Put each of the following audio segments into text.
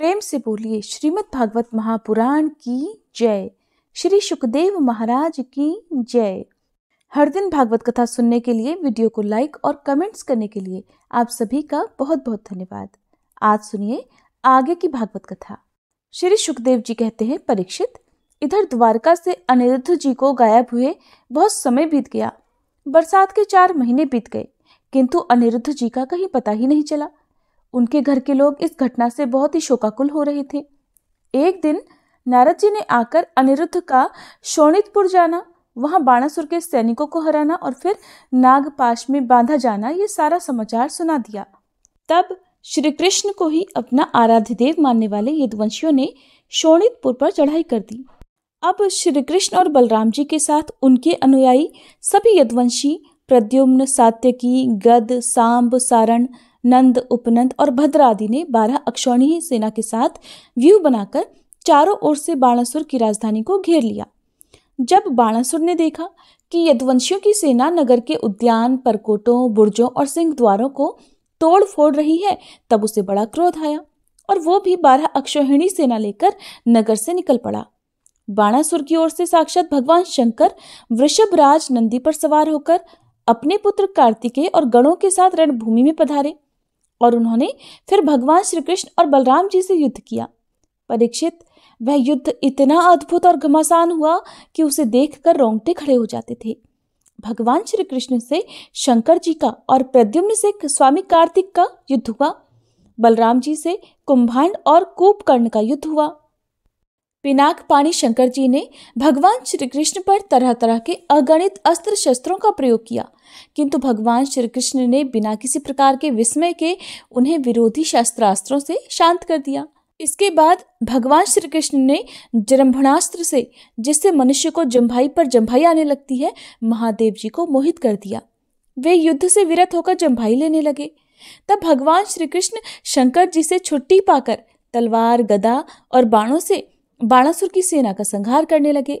प्रेम से बोलिए श्रीमद् भागवत महापुराण की जय श्री सुखदेव महाराज की जय हर दिन भागवत कथा सुनने के लिए वीडियो को लाइक और कमेंट्स करने के लिए आप सभी का बहुत बहुत धन्यवाद आज सुनिए आगे की भागवत कथा श्री सुखदेव जी कहते हैं परीक्षित इधर द्वारका से अनिरुद्ध जी को गायब हुए बहुत समय बीत गया बरसात के चार महीने बीत गए किंतु अनिरुद्ध जी का कहीं पता ही नहीं चला उनके घर के लोग इस घटना से बहुत ही शोकाकुल हो रहे थे एक दिन नारद जी ने आकर अनिरुद्ध का शोणितपुर जाना वहां बाणासुर के सैनिकों को हराना और फिर नागपाश में बांधा जाना ये सारा समाचार सुना दिया तब श्री कृष्ण को ही अपना आराध्य देव मानने वाले यदुवंशियों ने शोणितपुर पर चढ़ाई कर दी अब श्री कृष्ण और बलराम जी के साथ उनके अनुयायी सभी यदुवंशी प्रद्युम्न सात्यकी गद सांब सारण नंद उपनंद और भद्र आदि ने बारह अक्षौणीय सेना के साथ व्यू बनाकर चारों ओर से बाणासुर की राजधानी को घेर लिया जब बाणासुर ने देखा कि यदुवंशियों की सेना नगर के उद्यान परकोटों बुर्जों और सिंह द्वारों को तोड़ फोड़ रही है तब उसे बड़ा क्रोध आया और वो भी बारह अक्षोहिणी सेना लेकर नगर से निकल पड़ा बाणासुर की ओर से साक्षात भगवान शंकर वृषभराज नंदी पर सवार होकर अपने पुत्र कार्तिकेय और गणों के साथ रणभूमि में पधारे और उन्होंने फिर भगवान श्री कृष्ण और बलराम जी से युद्ध किया परीक्षित वह युद्ध इतना अद्भुत और घमासान हुआ कि उसे देखकर रोंगटे खड़े हो जाते थे भगवान श्री कृष्ण से शंकर जी का और प्रद्युम्न से स्वामी कार्तिक का युद्ध हुआ बलराम जी से कुंभांड और कूपकर्ण का युद्ध हुआ पिनाक पाणी शंकर जी ने भगवान श्री कृष्ण पर तरह तरह के अगणित अस्त्र शस्त्रों का प्रयोग किया किंतु भगवान श्री कृष्ण ने बिना किसी प्रकार के विस्मय के उन्हें विरोधी शस्त्रास्त्रों से शांत कर दिया इसके बाद भगवान श्री कृष्ण ने जरम्भणास्त्र से जिससे मनुष्य को जम्भाई पर जम्भाई आने लगती है महादेव जी को मोहित कर दिया वे युद्ध से विरत होकर जम्भाई लेने लगे तब भगवान श्री कृष्ण शंकर जी से छुट्टी पाकर तलवार गदा और बाणों से बाणासुर की सेना का संहार करने लगे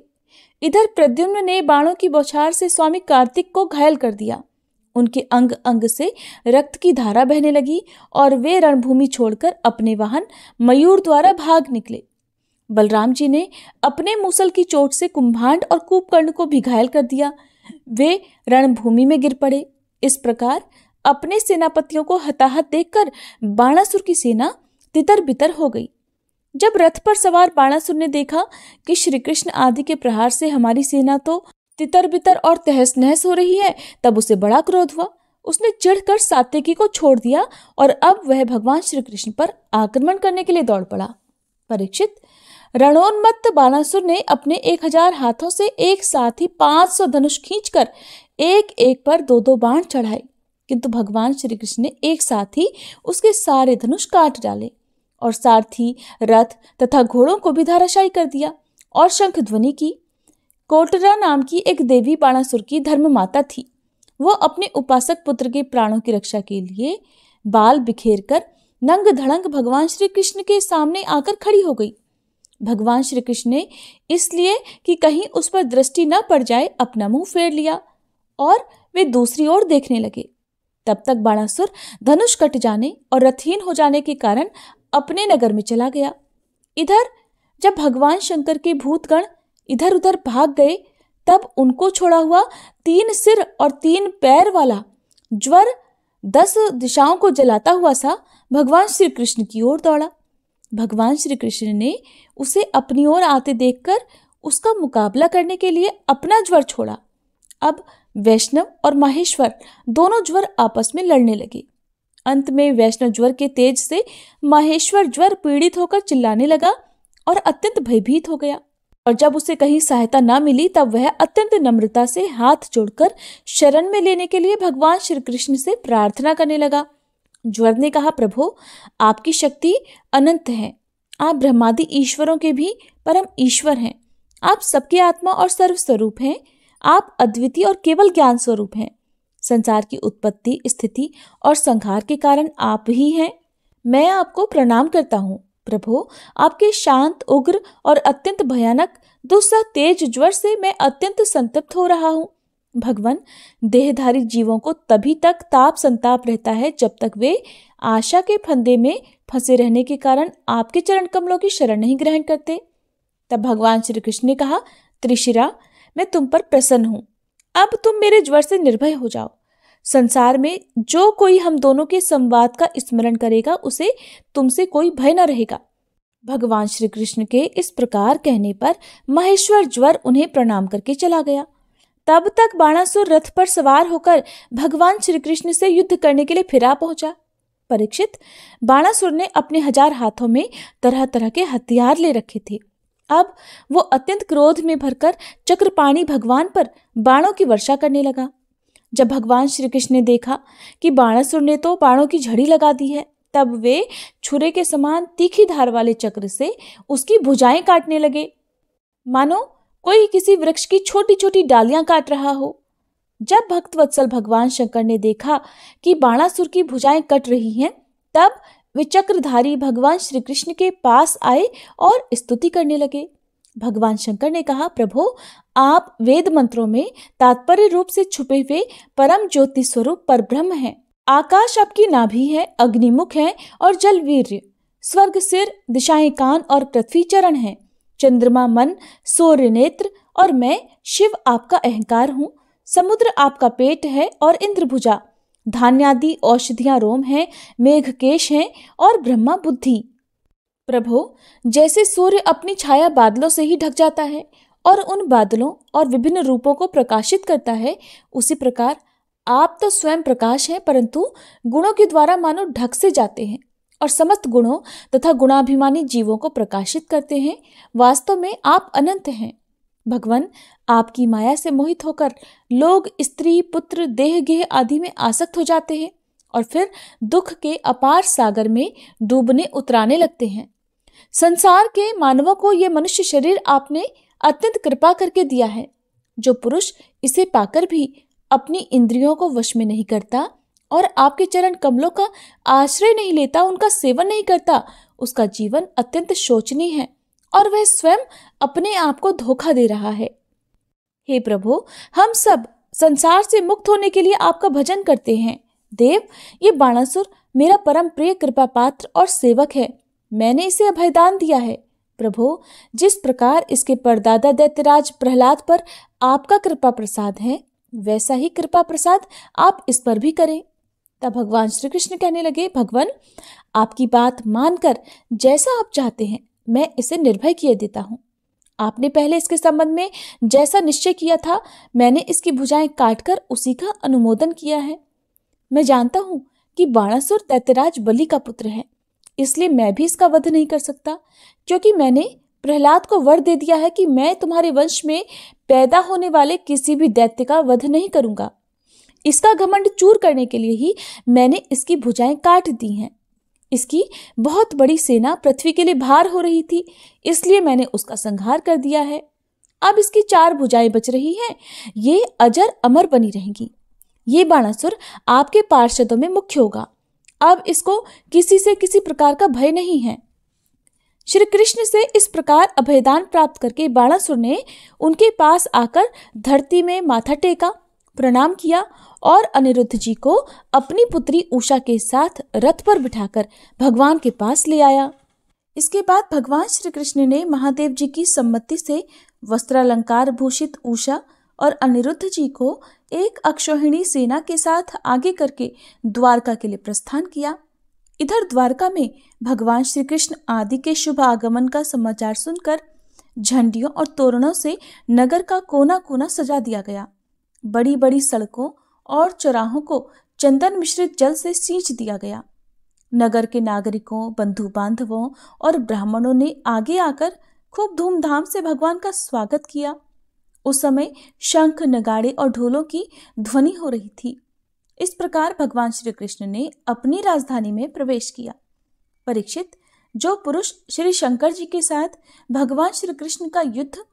इधर प्रद्युम्न ने बाणों की बौछार से स्वामी कार्तिक को घायल कर दिया उनके अंग अंग से रक्त की धारा बहने लगी और वे रणभूमि छोड़कर अपने वाहन मयूर द्वारा भाग निकले बलराम जी ने अपने मुसल की चोट से कुंभांड और कूपकर्ण को भी घायल कर दिया वे रणभूमि में गिर पड़े इस प्रकार अपने सेनापतियों को हताहत देखकर बाणासुर की सेना तितर बितर हो गई जब रथ पर सवार बाणासुर ने देखा कि श्री कृष्ण आदि के प्रहार से हमारी सेना तो तितर बितर और तहस नहस हो रही है तब उसे बड़ा क्रोध हुआ उसने चिढ़कर सात्यकी को छोड़ दिया और अब वह भगवान श्री कृष्ण पर आक्रमण करने के लिए दौड़ पड़ा परीक्षित रणोन्मत्त बाणासुर ने अपने एक हजार हाथों से एक साथ ही पांच सौ धनुष खींचकर एक एक पर दो दो बाण चढ़ाए किंतु भगवान श्री कृष्ण ने एक साथ ही उसके सारे धनुष काट डाले और सारथी रथ तथा घोड़ों को भी धाराशायी कर दिया और शंख ध्वनि की कोटरा नाम की एक देवी बाणासुर की धर्म माता थी वह अपने उपासक पुत्र के प्राणों की रक्षा के लिए बाल बिखेर कर नंग धड़ंग भगवान श्री कृष्ण के सामने आकर खड़ी हो गई भगवान श्री कृष्ण ने इसलिए कि कहीं उस पर दृष्टि न पड़ जाए अपना मुंह फेर लिया और वे दूसरी ओर देखने लगे तब तक बाणासुर धनुष कट जाने और रथहीन हो जाने के कारण अपने नगर में चला गया इधर जब भगवान शंकर के भूतगण इधर उधर भाग गए तब उनको छोड़ा हुआ तीन सिर और तीन पैर वाला ज्वर दस दिशाओं को जलाता हुआ सा भगवान श्री कृष्ण की ओर दौड़ा भगवान श्री कृष्ण ने उसे अपनी ओर आते देखकर उसका मुकाबला करने के लिए अपना ज्वर छोड़ा अब वैष्णव और माहेश्वर दोनों ज्वर आपस में लड़ने लगे अंत में वैष्णव ज्वर के तेज से माहेश्वर ज्वर पीड़ित होकर चिल्लाने लगा और अत्यंत भयभीत हो गया और जब उसे कहीं सहायता ना मिली तब वह अत्यंत नम्रता से हाथ जोड़कर शरण में लेने के लिए भगवान श्री कृष्ण से प्रार्थना करने लगा ज्वर ने कहा प्रभु आपकी शक्ति अनंत है आप ब्रह्मादि ईश्वरों के भी परम ईश्वर हैं आप सबके आत्मा और सर्वस्वरूप हैं आप अद्वितीय और केवल ज्ञान स्वरूप हैं संसार की उत्पत्ति स्थिति और संहार के कारण आप ही हैं मैं आपको प्रणाम करता हूँ प्रभु आपके शांत उग्र और अत्यंत भयानक दुस्सह तेज ज्वर से मैं अत्यंत संतप्त हो रहा हूँ भगवान देहधारी जीवों को तभी तक ताप संताप रहता है जब तक वे आशा के फंदे में फंसे रहने के कारण आपके चरण कमलों की शरण नहीं ग्रहण करते तब भगवान श्री कृष्ण ने कहा त्रिशिरा मैं तुम पर प्रसन्न हूँ अब तुम मेरे ज्वर से निर्भय हो जाओ संसार में जो कोई हम दोनों के संवाद का स्मरण करेगा उसे तुमसे कोई भय न रहेगा भगवान श्री कृष्ण के इस प्रकार कहने पर महेश्वर ज्वर उन्हें प्रणाम करके चला गया तब तक बाणासुर रथ पर सवार होकर भगवान श्री कृष्ण से युद्ध करने के लिए फिरा पहुंचा परीक्षित बाणासुर ने अपने हजार हाथों में तरह तरह के हथियार ले रखे थे अब वो अत्यंत क्रोध में भरकर चक्रपाणी भगवान पर बाणों की वर्षा करने लगा जब भगवान श्री कृष्ण ने देखा कि बाणासुर ने तो बाणों की झड़ी लगा दी है तब वे छुरे के समान तीखी धार वाले चक्र से उसकी भुजाएं काटने लगे मानो कोई किसी वृक्ष की छोटी छोटी डालियां काट रहा हो जब भक्तवत्सल भगवान शंकर ने देखा कि बाणासुर की भुजाएं कट रही हैं तब वे चक्रधारी भगवान श्री कृष्ण के पास आए और स्तुति करने लगे भगवान शंकर ने कहा प्रभो आप वेद मंत्रों में तात्पर्य रूप से छुपे हुए परम ज्योति स्वरूप पर ब्रह्म है आकाश आपकी नाभि है अग्निमुख है और जल वीर्य स्वर्ग सिर दिशाएं कान और पृथ्वी चरण है चंद्रमा मन सूर्य नेत्र और मैं शिव आपका अहंकार हूँ समुद्र आपका पेट है और इंद्रभुजा धान्यादि औषधियाँ रोम हैं मेघकेश हैं और ब्रह्मा बुद्धि प्रभो जैसे सूर्य अपनी छाया बादलों से ही ढक जाता है और उन बादलों और विभिन्न रूपों को प्रकाशित करता है उसी प्रकार आप तो स्वयं प्रकाश हैं परंतु गुणों के द्वारा मानो ढक से जाते हैं और समस्त गुणों तथा गुणाभिमानी जीवों को प्रकाशित करते हैं वास्तव में आप अनंत हैं भगवान आपकी माया से मोहित होकर लोग स्त्री पुत्र देह गेह आदि में आसक्त हो जाते हैं और फिर दुख के अपार सागर में डूबने उतराने लगते हैं संसार के मानवों को यह मनुष्य शरीर आपने अत्यंत कृपा करके दिया है जो पुरुष इसे पाकर भी अपनी इंद्रियों को वश में नहीं करता और आपके चरण कमलों का आश्रय नहीं लेता उनका सेवन नहीं करता उसका जीवन अत्यंत शोचनीय है और वह स्वयं अपने आप को धोखा दे रहा है हे प्रभु हम सब संसार से मुक्त होने के लिए आपका भजन करते हैं देव ये बाणासुर मेरा परम प्रिय कृपा पात्र और सेवक है मैंने इसे अभयदान दिया है प्रभु जिस प्रकार इसके परदादा दैत्यराज प्रहलाद पर आपका कृपा प्रसाद है वैसा ही कृपा प्रसाद आप इस पर भी करें तब भगवान श्री कृष्ण कहने लगे भगवान आपकी बात मानकर जैसा आप चाहते हैं मैं इसे निर्भय किए देता हूँ आपने पहले इसके संबंध में जैसा निश्चय किया था मैंने इसकी भुजाएं काटकर उसी का अनुमोदन किया है मैं जानता हूँ कि बाणासुर दैत्यराज बलि का पुत्र है इसलिए मैं भी इसका वध नहीं कर सकता क्योंकि मैंने प्रहलाद को वर दे दिया है कि मैं तुम्हारे वंश में पैदा होने वाले किसी भी दैत्य का वध नहीं करूंगा इसका घमंड चूर करने के लिए ही मैंने इसकी भुजाएं काट दी हैं इसकी बहुत बड़ी सेना पृथ्वी के लिए भार हो रही थी इसलिए मैंने उसका संहार कर दिया है अब इसकी चार भुजाएं बच रही हैं ये अजर अमर बनी रहेंगी ये बाणासुर आपके पार्षदों में मुख्य होगा अब इसको किसी से किसी प्रकार का भय नहीं है श्री कृष्ण से इस प्रकार अभयदान प्राप्त करके बाणासुर ने उनके पास आकर धरती में माथा टेका प्रणाम किया और अनिरुद्ध जी को अपनी पुत्री उषा के साथ रथ पर बिठाकर भगवान के पास ले आया इसके बाद भगवान श्री कृष्ण ने महादेव जी की सम्मति से वस्त्रालंकार भूषित उषा और अनिरुद्ध जी को एक अक्षोहिणी सेना के साथ आगे करके द्वारका के लिए प्रस्थान किया इधर द्वारका में भगवान श्री कृष्ण आदि के शुभ आगमन का समाचार सुनकर झंडियों और तोरणों से नगर का कोना कोना सजा दिया गया बड़ी बड़ी सड़कों और चौराहों को चंदन मिश्रित जल से सींच दिया गया नगर के नागरिकों बंधु बांधवों और ब्राह्मणों ने आगे आकर खूब धूमधाम से भगवान का स्वागत किया उस समय शंख नगाड़े और ढोलों की ध्वनि हो रही थी इस प्रकार भगवान श्री कृष्ण ने अपनी राजधानी में प्रवेश किया परीक्षित जो पुरुष श्री शंकर जी के साथ भगवान श्री कृष्ण का युद्ध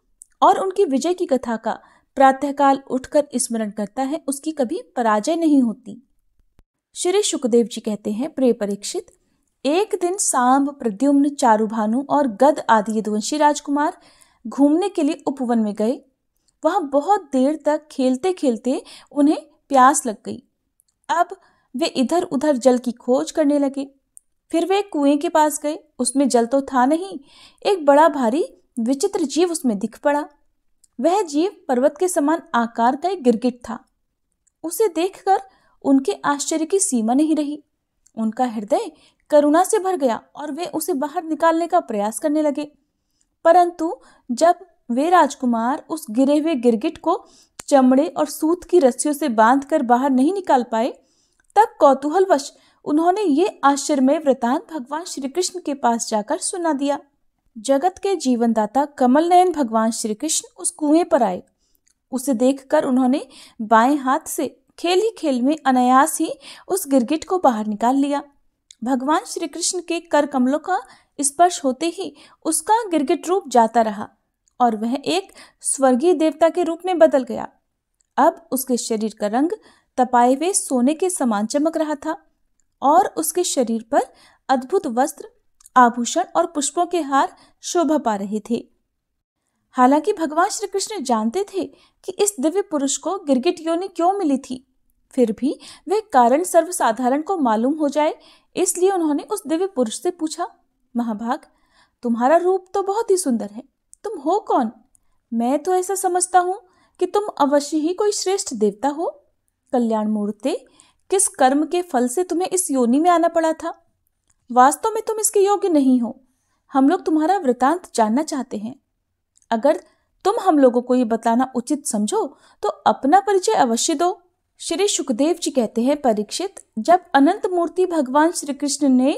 और उनकी विजय की कथा का प्रातःकाल उठकर स्मरण करता है उसकी कभी पराजय नहीं होती श्री सुखदेव जी कहते हैं प्रे परीक्षित एक दिन सांब प्रद्युम्न चारुभानु और गद आदि यदुवंशी राजकुमार घूमने के लिए उपवन में गए वहाँ बहुत देर तक खेलते खेलते उन्हें प्यास लग गई अब वे इधर उधर जल की खोज करने लगे फिर वे कुएं के पास गए उसमें जल तो था नहीं एक बड़ा भारी विचित्र जीव उसमें दिख पड़ा वह जीव पर्वत के समान आकार का एक गिरगिट था उसे देखकर उनके आश्चर्य की सीमा नहीं रही उनका हृदय करुणा से भर गया और वे उसे बाहर निकालने का प्रयास करने लगे परंतु जब वे राजकुमार उस गिरे हुए गिरगिट को चमड़े और सूत की रस्सियों से बांधकर बाहर नहीं निकाल पाए तब कौतूहलवश उन्होंने ये आश्चर्यमय वृतांत भगवान श्री कृष्ण के पास जाकर सुना दिया जगत के जीवनदाता कमल नयन भगवान श्री कृष्ण उस कुएं पर आए उसे देखकर उन्होंने बाएं हाथ से खेल ही खेल में अनायास ही उस गिरगिट को बाहर निकाल लिया भगवान श्री कृष्ण के कर कमलों का स्पर्श होते ही उसका गिरगिट रूप जाता रहा और वह एक स्वर्गीय देवता के रूप में बदल गया अब उसके शरीर का रंग तपाए हुए सोने के समान चमक रहा था और उसके शरीर पर अद्भुत वस्त्र आभूषण और पुष्पों के हार शोभा पा रहे थे हालांकि भगवान श्री कृष्ण जानते थे कि इस दिव्य पुरुष को गिरगिट योनि क्यों मिली थी फिर भी वह कारण सर्वसाधारण को मालूम हो जाए इसलिए उन्होंने उस दिव्य पुरुष से पूछा महाभाग तुम्हारा रूप तो बहुत ही सुंदर है तुम हो कौन मैं तो ऐसा समझता हूँ कि तुम अवश्य ही कोई श्रेष्ठ देवता हो कल्याण मूर्ते किस कर्म के फल से तुम्हें इस योनि में आना पड़ा था वास्तव में तुम इसके योग्य नहीं हो हम लोग तुम्हारा वृतांत जानना चाहते हैं अगर तुम हम लोगों को ये बताना उचित समझो तो अपना परिचय अवश्य दो श्री सुखदेव जी कहते हैं परीक्षित जब अनंत मूर्ति भगवान श्री कृष्ण ने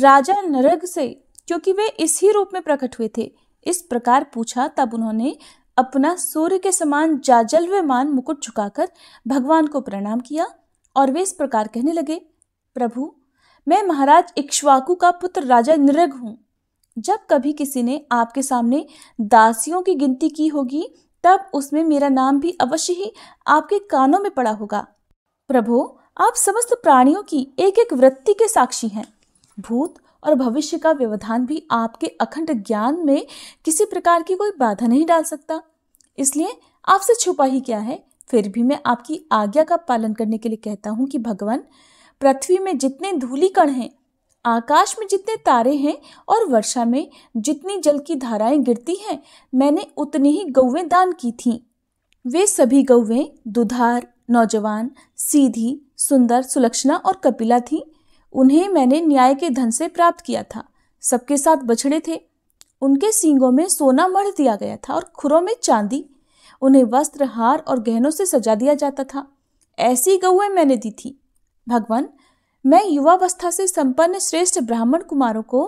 राजा नरग से क्योंकि वे इस ही रूप में प्रकट हुए थे इस प्रकार पूछा तब उन्होंने अपना सूर्य के समान जाजल्यमान मुकुट झुकाकर भगवान को प्रणाम किया और वे इस प्रकार कहने लगे प्रभु मैं महाराज इक्ष्वाकु का पुत्र राजा नृग हूँ जब कभी किसी ने आपके सामने दासियों की गिनती की होगी तब उसमें मेरा नाम भी अवश्य ही आपके कानों में पड़ा होगा प्रभु आप समस्त प्राणियों की एक एक वृत्ति के साक्षी हैं भूत और भविष्य का व्यवधान भी आपके अखंड ज्ञान में किसी प्रकार की कोई बाधा नहीं डाल सकता इसलिए आपसे छुपा ही क्या है फिर भी मैं आपकी आज्ञा का पालन करने के लिए कहता हूँ कि भगवान पृथ्वी में जितने धूली कण हैं आकाश में जितने तारे हैं और वर्षा में जितनी जल की धाराएं गिरती हैं मैंने उतनी ही गौवें दान की थी वे सभी गौवें दुधार नौजवान सीधी सुंदर सुलक्षणा और कपिला थीं उन्हें मैंने न्याय के धन से प्राप्त किया था सबके साथ बछड़े थे उनके सींगों में सोना मढ़ दिया गया था और खुरों में चांदी उन्हें वस्त्र हार और गहनों से सजा दिया जाता था ऐसी गौएं मैंने दी थी भगवान मैं युवावस्था से संपन्न श्रेष्ठ ब्राह्मण कुमारों को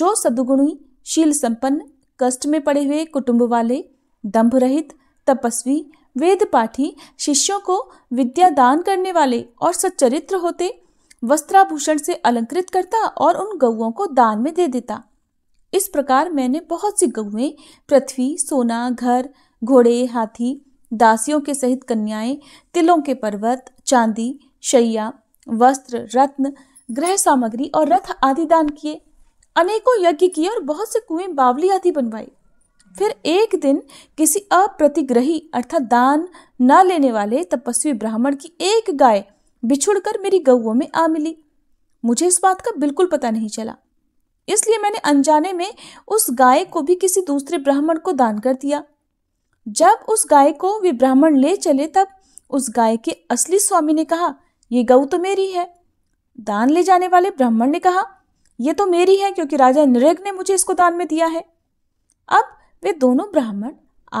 जो सदुगुणी शील संपन्न कष्ट में पड़े हुए कुटुंब वाले दंभ रहित तपस्वी वेद पाठी शिष्यों को विद्या दान करने वाले और सच्चरित्र होते वस्त्राभूषण से अलंकृत करता और उन गऊओं को दान में दे देता इस प्रकार मैंने बहुत सी गऊँ पृथ्वी सोना घर घोड़े हाथी दासियों के सहित कन्याएं तिलों के पर्वत चांदी शैया वस्त्र रत्न ग्रह सामग्री और रथ आदि दान किए अनेकों यज्ञ किए और बहुत से कुएं बावली आदि बनवाई फिर एक दिन किसी अप्रतिग्रही अर्थात दान न लेने वाले तपस्वी ब्राह्मण की एक गाय बिछुड़कर मेरी गऊ में आ मिली मुझे इस बात का बिल्कुल पता नहीं चला इसलिए मैंने अनजाने में उस गाय को भी किसी दूसरे ब्राह्मण को दान कर दिया जब उस गाय को वे ब्राह्मण ले चले तब उस गाय के असली स्वामी ने कहा ये गऊ तो मेरी है दान ले जाने वाले ब्राह्मण ने कहा यह तो मेरी है क्योंकि राजा नृग ने मुझे इसको दान में दिया है अब वे दोनों ब्राह्मण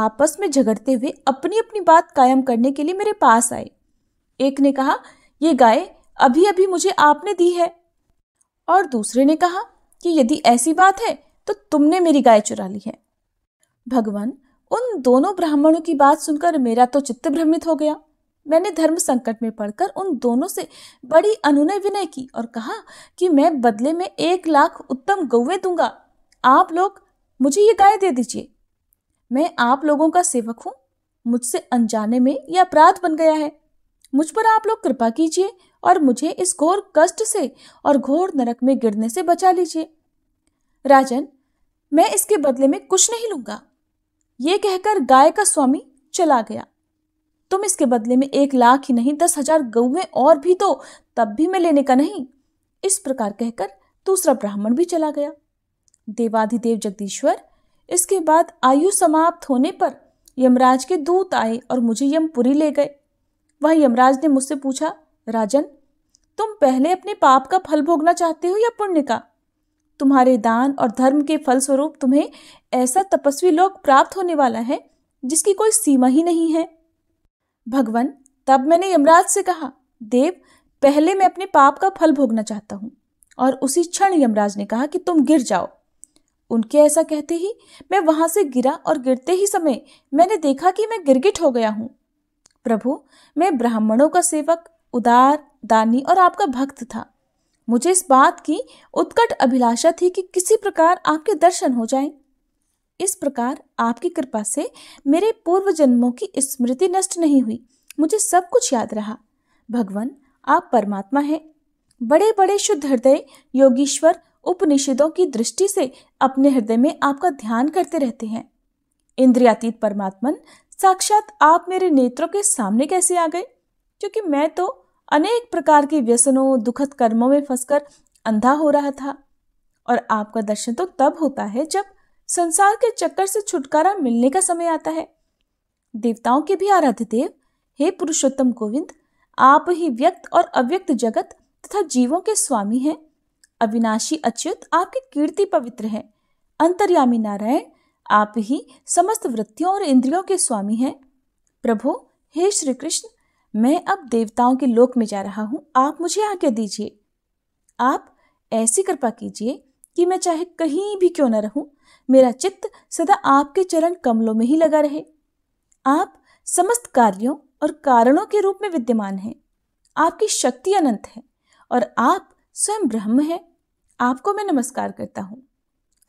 आपस में झगड़ते हुए अपनी अपनी बात कायम करने के लिए मेरे पास आए एक ने कहा यह गाय अभी अभी मुझे आपने दी है और दूसरे ने कहा कि यदि ऐसी बात है तो तुमने मेरी गाय चुरा ली है भगवान उन दोनों ब्राह्मणों की बात सुनकर मेरा तो चित्त भ्रमित हो गया मैंने धर्म संकट में पड़कर उन दोनों से बड़ी अनुनय विनय की और कहा कि मैं बदले में एक लाख उत्तम गौवे दूंगा आप लोग मुझे ये गाय दे दीजिए मैं आप लोगों का सेवक हूँ मुझसे अनजाने में यह अपराध बन गया है मुझ पर आप लोग कृपा कीजिए और मुझे इस घोर कष्ट से और घोर नरक में गिरने से बचा लीजिए राजन मैं इसके बदले में कुछ नहीं लूंगा ये कहकर गाय का स्वामी चला गया तुम इसके बदले में एक लाख ही नहीं दस हजार गऊे और भी दो तो, तब भी मैं लेने का नहीं इस प्रकार कहकर दूसरा ब्राह्मण भी चला गया देवाधिदेव जगदीश्वर इसके बाद आयु समाप्त होने पर यमराज के दूत आए और मुझे यमपुरी ले गए वह यमराज ने मुझसे पूछा राजन तुम पहले अपने पाप का फल भोगना चाहते हो या पुण्य का तुम्हारे दान और धर्म के फलस्वरूप तुम्हें ऐसा तपस्वी लोक प्राप्त होने वाला है जिसकी कोई सीमा ही नहीं है भगवान तब मैंने यमराज से कहा देव पहले मैं अपने पाप का फल भोगना चाहता हूँ और उसी क्षण यमराज ने कहा कि तुम गिर जाओ उनके ऐसा कहते ही मैं वहां से गिरा और गिरते ही समय मैंने देखा कि मैं गिरगिट हो गया हूँ प्रभु मैं ब्राह्मणों का सेवक उदार दानी और आपका भक्त था मुझे इस बात की उत्कट अभिलाषा थी कि किसी प्रकार आपके दर्शन हो जाएं। इस प्रकार आपकी कृपा से मेरे पूर्व जन्मों की स्मृति नष्ट नहीं हुई मुझे सब कुछ याद रहा भगवान आप परमात्मा हैं बड़े बड़े शुद्ध हृदय योगीश्वर उपनिषदों की दृष्टि से अपने हृदय में आपका ध्यान करते रहते हैं इंद्रियातीत परमात्मन साक्षात आप मेरे नेत्रों के सामने कैसे आ गए क्योंकि मैं तो अनेक प्रकार के व्यसनों दुखद कर्मों में फंसकर अंधा हो रहा था और आपका दर्शन तो तब होता है जब संसार के चक्कर से छुटकारा मिलने का समय आता है देवताओं के भी आराध्य देव हे पुरुषोत्तम गोविंद आप ही व्यक्त और अव्यक्त जगत तथा जीवों के स्वामी हैं अविनाशी अच्युत आपकी कीर्ति पवित्र है अंतर्यामी नारायण आप ही समस्त वृत्तियों और इंद्रियों के स्वामी हैं प्रभु हे श्री कृष्ण मैं अब देवताओं के लोक में जा रहा हूँ आप मुझे आज्ञा दीजिए आप ऐसी कृपा कीजिए कि मैं चाहे कहीं भी क्यों न रहूं मेरा चित्त सदा आपके चरण कमलों में ही लगा रहे आप समस्त कार्यों और कारणों के रूप में विद्यमान हैं आपकी शक्ति अनंत है और आप स्वयं ब्रह्म हैं आपको मैं नमस्कार करता हूँ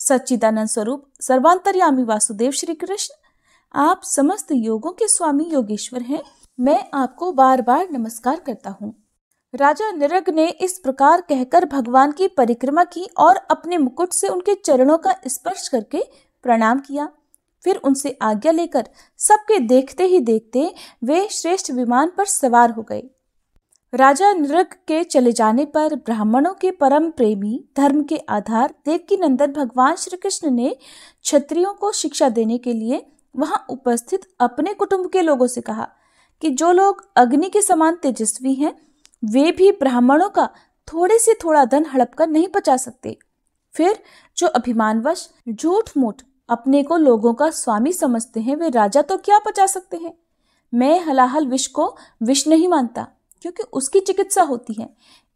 सच्चिदानंद स्वरूप सर्वांतर्यामी वासुदेव श्री कृष्ण आप समस्त योगों के स्वामी योगेश्वर हैं मैं आपको बार बार नमस्कार करता हूँ राजा निरग ने इस प्रकार कहकर भगवान की परिक्रमा की और अपने मुकुट से उनके चरणों का स्पर्श करके प्रणाम किया फिर उनसे आज्ञा लेकर सबके देखते ही देखते वे श्रेष्ठ विमान पर सवार हो गए राजा नृग के चले जाने पर ब्राह्मणों के परम प्रेमी धर्म के आधार देवकी नंदन भगवान श्री कृष्ण ने क्षत्रियों को शिक्षा देने के लिए वहां उपस्थित अपने कुटुंब के लोगों से कहा कि जो लोग अग्नि के समान तेजस्वी हैं वे भी ब्राह्मणों का थोड़े से थोड़ा धन हड़प कर नहीं बचा सकते फिर जो अभिमानवश झूठ मूठ अपने को लोगों का स्वामी समझते हैं वे राजा तो क्या बचा सकते हैं मैं हलाहल विष को विष नहीं मानता क्योंकि उसकी चिकित्सा होती है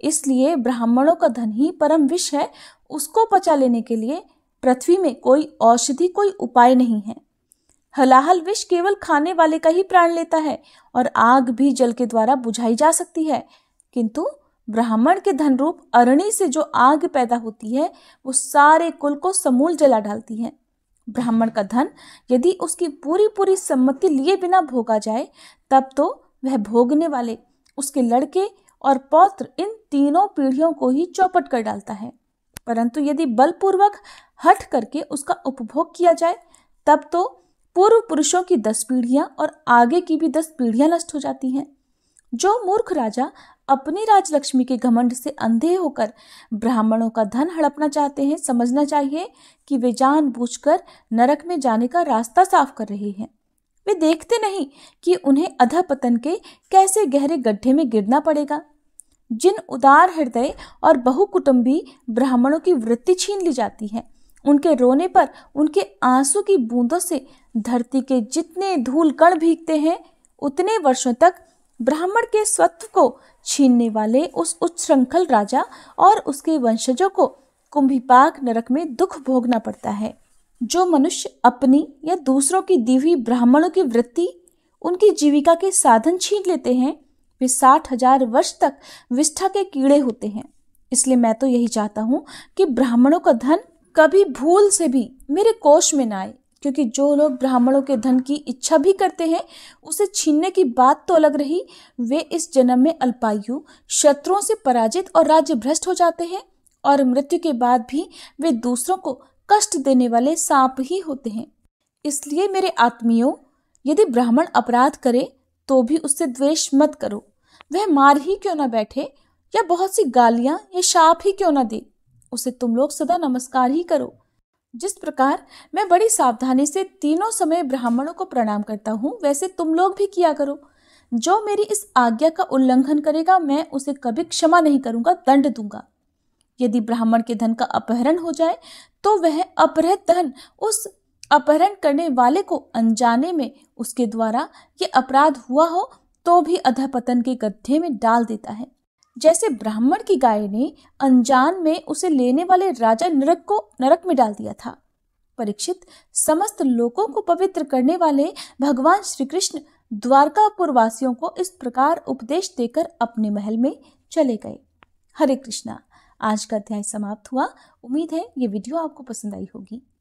इसलिए ब्राह्मणों का धन ही परम विष है उसको पचा लेने के लिए पृथ्वी में कोई औषधि कोई उपाय नहीं है हलाहल विष केवल खाने वाले का ही प्राण लेता है और आग भी जल के द्वारा बुझाई जा सकती है किंतु ब्राह्मण के धन रूप अरणी से जो आग पैदा होती है वो सारे कुल को समूल जला डालती है ब्राह्मण का धन यदि उसकी पूरी पूरी सम्मति लिए बिना भोगा जाए तब तो वह भोगने वाले उसके लड़के और पौत्र इन तीनों पीढ़ियों को ही चौपट कर डालता है परंतु यदि बलपूर्वक हट करके उसका उपभोग किया जाए तब तो पूर्व पुरुषों की दस पीढ़ियां और आगे की भी दस पीढ़ियां नष्ट हो जाती हैं जो मूर्ख राजा अपनी राजलक्ष्मी के घमंड से अंधे होकर ब्राह्मणों का धन हड़पना चाहते हैं समझना चाहिए कि वे बूझ नरक में जाने का रास्ता साफ कर रहे हैं वे देखते नहीं कि उन्हें अधपतन के कैसे गहरे गड्ढे में गिरना पड़ेगा जिन उदार हृदय और बहुकुटुंबी ब्राह्मणों की वृत्ति छीन ली जाती है उनके रोने पर उनके आंसू की बूंदों से धरती के जितने धूल कण भीगते हैं उतने वर्षों तक ब्राह्मण के स्वत्व को छीनने वाले उस श्रृंखल राजा और उसके वंशजों को कुंभिपाक नरक में दुख भोगना पड़ता है जो मनुष्य अपनी या दूसरों की दीवी ब्राह्मणों की वृत्ति उनकी जीविका के साधन छीन लेते हैं वे साठ हजार वर्ष तक विष्ठा के कीड़े होते हैं इसलिए मैं तो यही चाहता हूँ कि ब्राह्मणों का धन कभी भूल से भी मेरे कोष में ना आए क्योंकि जो लोग ब्राह्मणों के धन की इच्छा भी करते हैं उसे छीनने की बात तो अलग रही वे इस जन्म में अल्पायु शत्रुओं से पराजित और राज्य भ्रष्ट हो जाते हैं और मृत्यु के बाद भी वे दूसरों को कष्ट देने वाले सांप ही होते हैं इसलिए मेरे आत्मियों यदि ब्राह्मण अपराध करे तो भी उससे द्वेष मत करो वह मार ही क्यों ना बैठे या बहुत सी गालियां या शाप ही क्यों ना दे उसे तुम लोग सदा नमस्कार ही करो जिस प्रकार मैं बड़ी सावधानी से तीनों समय ब्राह्मणों को प्रणाम करता हूँ वैसे तुम लोग भी किया करो जो मेरी इस आज्ञा का उल्लंघन करेगा मैं उसे कभी क्षमा नहीं करूँगा दंड दूंगा यदि ब्राह्मण के धन का अपहरण हो जाए तो वह अपहृत धन उस अपहरण करने वाले को अनजाने में उसके द्वारा ये अपराध हुआ हो तो भी अधपतन के गड्ढे में डाल देता है जैसे ब्राह्मण की गाय ने अनजान में उसे लेने वाले राजा नरक को नरक में डाल दिया था परीक्षित समस्त लोगों को पवित्र करने वाले भगवान श्री कृष्ण द्वारकापुर वासियों को इस प्रकार उपदेश देकर अपने महल में चले गए हरे कृष्णा आज का अध्याय समाप्त हुआ उम्मीद है ये वीडियो आपको पसंद आई होगी